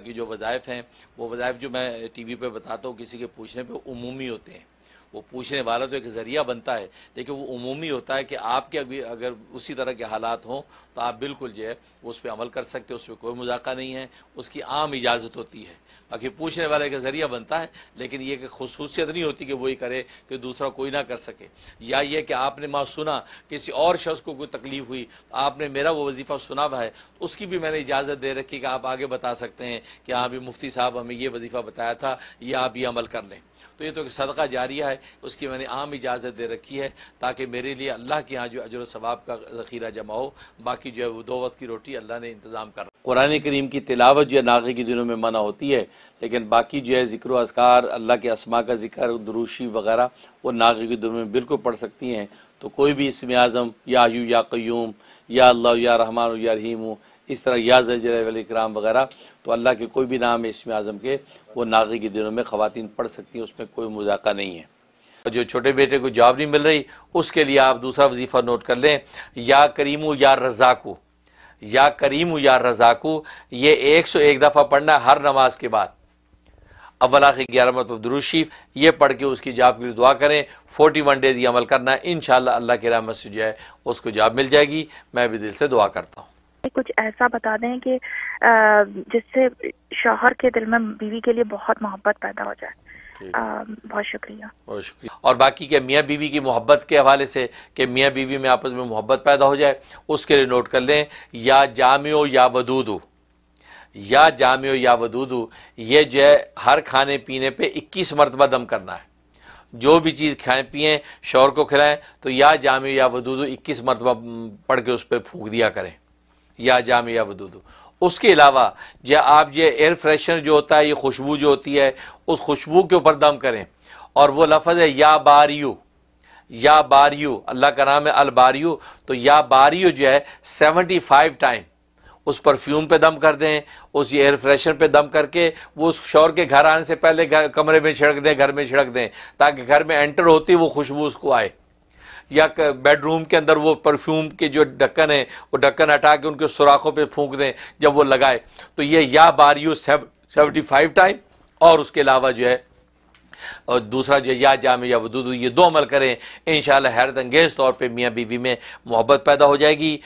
की जो वज़ायफ़ हैं वो वज़ायफ़ जो मैं टी वी पर बताता हूँ किसी के पूछने पर उमूमी होते हैं वो पूछने वाला तो एक जरिया बनता है लेकिन वो उमूमी होता है कि आपके अभी अगर उसी तरह के हालात हों तो आप बिल्कुल जो है उस पर अमल कर सकते हो उस पर कोई मजाका नहीं है उसकी आम इजाज़त होती है बाकी पूछने वाले का जरिया बनता है लेकिन ये कि खसूसियत नहीं होती कि वही करे कि दूसरा कोई ना कर सके या ये कि आपने माँ सुना किसी और शख्स को कोई तकलीफ हुई तो आपने मेरा वो वजीफ़ा सुना हुआ है उसकी भी मैंने इजाज़त दे रखी कि आप आगे बता सकते हैं कि हाँ भी मुफ्ती साहब हमें ये वजीफ़ा बताया था ये आप ये अमल कर लें तो ये तो एक सदका जारिया है उसकी मैंने आम इजाज़त दे रखी है ताकि मेरे लिए अल्लाह के यहाँ जो अजर सवाब का ज़खीरा जमा हो बाकी जो है वो दो वक्त की रोटी अल्लाह ने इंतज़ाम कर कुरान करीम की तिलावत जो है नागे के दिनों में मना होती है लेकिन बाकी जो है जिक्र असकार अल्लाह के असमा का जिक्र दरूशी वगैरह वो नागे के दिनों में बिल्कुल पढ़ सकती हैं तो कोई भी इसम आज़म या यू या क्यूम या अल्लाह या रहमान या रहीम इस तरह या जलकराम वगैरह तो अल्लाह के कोई भी नाम है इसम आज़म के वो नागे के दिनों में ख़वान पढ़ सकती हैं उसमें कोई मुजाका नहीं है जो छोटे बेटे को जॉब नहीं मिल रही उसके लिए आप दूसरा वजीफ़ा नोट कर लें या करीमु या रज़ाकू या करीमु या रज़ाकू ये एक सौ एक दफ़ा पढ़ना हर नमाज के बाद अवला से ग्यारह मतलब ये पढ़ के उसकी जॉब के लिए दुआ करें फोर्टी वन डेज़ ये अमल करना इन अल्लाह के रहमत से जो है उसको जॉब मिल जाएगी मैं भी दिल से दुआ करता हूँ कुछ ऐसा बता दें कि जिससे शोहर के दिल में बीवी के लिए बहुत मोहब्बत पैदा हो जाए Um, बहुत शुक्रिया बहुत शुक्रिया और बाकी क्या मियाँ बीवी की मोहब्बत के हवाले से कि मियाँ बीवी में आपस में मोहब्बत पैदा हो जाए उसके लिए नोट कर लें या जामियो या वदूदू या जामियो या वदूदू ये जो है हर खाने पीने पे इक्कीस मरतबा दम करना है जो भी चीज़ खाएं पिएं शोर को खिलाएं तो या जामियो या वदूदू इक्कीस मरतबा पढ़ के उस पर फूक दिया करें या या वदूदू उसके अलावा जो आप ये एयर फ्रेशनर जो होता है ये खुशबू जो होती है उस खुशबू के ऊपर दम करें और वो लफज है या बारियो या बारियो अल्लाह का नाम है अल बारियो तो या बारियो जो है सेवेंटी फाइव टाइम उस परफ्यूम पे दम कर दें उस एयर फ्रेशनर पे दम करके वो उस शोर के घर आने से पहले कमरे में छिड़क दें घर में छिड़क दें ताकि घर में एंटर होती वो खुशबू उसको आए या बेडरूम के अंदर वो परफ्यूम के जो ढक्कन है वो ढक्कन हटा के उनके सुराखों पे फूंक दें जब वो लगाए तो ये या यू सेवेंटी फाइव टाइम और उसके अलावा जो है और दूसरा जो या जाम या वो ये दो अमल करें इन शैरत अंगेज़ तौर पर मियाँ बीवी में मोहब्बत पैदा हो जाएगी